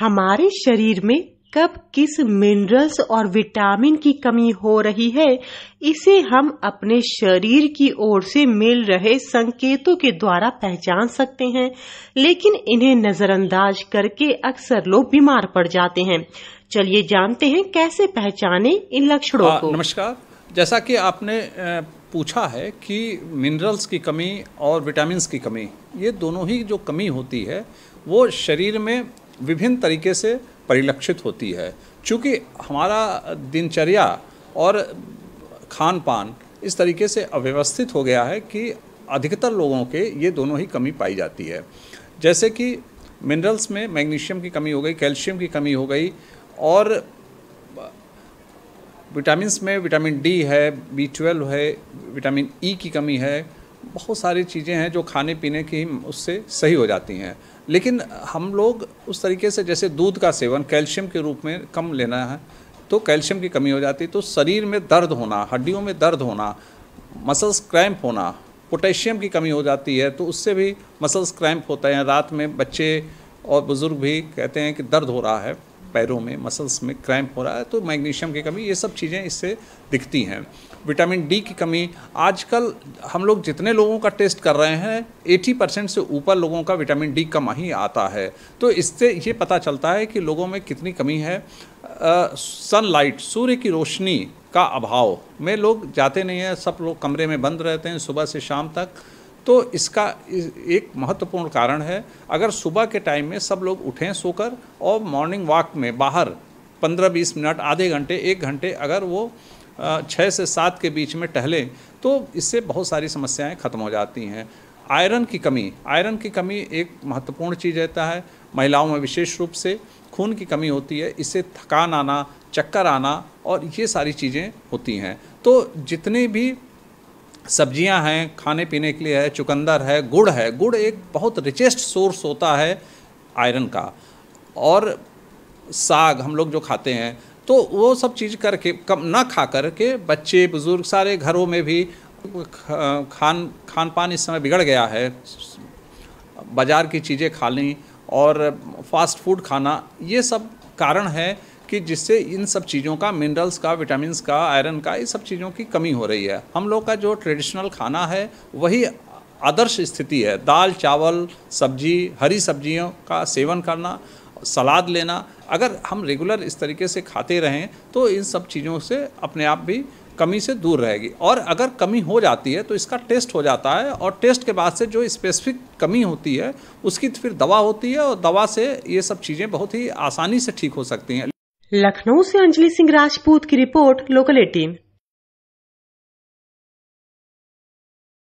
हमारे शरीर में कब किस मिनरल्स और विटामिन की कमी हो रही है इसे हम अपने शरीर की ओर से मिल रहे संकेतों के द्वारा पहचान सकते हैं लेकिन इन्हें नजरअंदाज करके अक्सर लोग बीमार पड़ जाते हैं चलिए जानते हैं कैसे पहचाने इन लक्षणों को नमस्कार जैसा कि आपने पूछा है कि मिनरल्स की कमी और विटामिन की कमी ये दोनों ही जो कमी होती है वो शरीर में विभिन्न तरीके से परिलक्षित होती है चूँकि हमारा दिनचर्या और खान पान इस तरीके से अव्यवस्थित हो गया है कि अधिकतर लोगों के ये दोनों ही कमी पाई जाती है जैसे कि मिनरल्स में मैग्नीशियम की कमी हो गई कैल्शियम की कमी हो गई और विटामिन में विटामिन डी है बी ट्वेल्व है विटामिन ई e की कमी है बहुत सारी चीज़ें हैं जो खाने पीने की उससे सही हो जाती हैं लेकिन हम लोग उस तरीके से जैसे दूध का सेवन कैल्शियम के रूप में कम लेना है तो कैल्शियम की कमी हो जाती है तो शरीर में दर्द होना हड्डियों में दर्द होना मसल्स क्रैम्प होना पोटेशियम की कमी हो जाती है तो उससे भी मसल्स क्रैम्प होता है रात में बच्चे और बुज़ुर्ग भी कहते हैं कि दर्द हो रहा है पैरों में मसल्स में क्रैम्प हो रहा है तो मैग्नीशियम की कमी ये सब चीज़ें इससे दिखती हैं विटामिन डी की कमी आजकल हम लोग जितने लोगों का टेस्ट कर रहे हैं 80 परसेंट से ऊपर लोगों का विटामिन डी कम ही आता है तो इससे ये पता चलता है कि लोगों में कितनी कमी है सनलाइट सूर्य की रोशनी का अभाव में लोग जाते नहीं हैं सब लोग कमरे में बंद रहते हैं सुबह से शाम तक तो इसका एक महत्वपूर्ण कारण है अगर सुबह के टाइम में सब लोग उठें सोकर और मॉर्निंग वॉक में बाहर 15-20 मिनट आधे घंटे एक घंटे अगर वो छः से सात के बीच में टहलें तो इससे बहुत सारी समस्याएं ख़त्म हो जाती हैं आयरन की कमी आयरन की कमी एक महत्वपूर्ण चीज़ रहता है महिलाओं में विशेष रूप से खून की कमी होती है इससे थकान आना चक्कर आना और ये सारी चीज़ें होती हैं तो जितने भी सब्जियां हैं खाने पीने के लिए है चुकंदर है गुड़ है गुड़ एक बहुत रिचेस्ट सोर्स होता है आयरन का और साग हम लोग जो खाते हैं तो वो सब चीज़ करके कम ना खा कर के बच्चे बुज़ुर्ग सारे घरों में भी खान खान पान इस समय बिगड़ गया है बाज़ार की चीज़ें खानी और फास्ट फूड खाना ये सब कारण है कि जिससे इन सब चीज़ों का मिनरल्स का विटामिन का आयरन का इन सब चीज़ों की कमी हो रही है हम लोग का जो ट्रेडिशनल खाना है वही आदर्श स्थिति है दाल चावल सब्जी हरी सब्जियों का सेवन करना सलाद लेना अगर हम रेगुलर इस तरीके से खाते रहें तो इन सब चीज़ों से अपने आप भी कमी से दूर रहेगी और अगर कमी हो जाती है तो इसका टेस्ट हो जाता है और टेस्ट के बाद से जो स्पेसिफिक कमी होती है उसकी फिर दवा होती है और दवा से ये सब चीज़ें बहुत ही आसानी से ठीक हो सकती हैं लखनऊ से अंजलि सिंह राजपूत की रिपोर्ट लोकल एटीन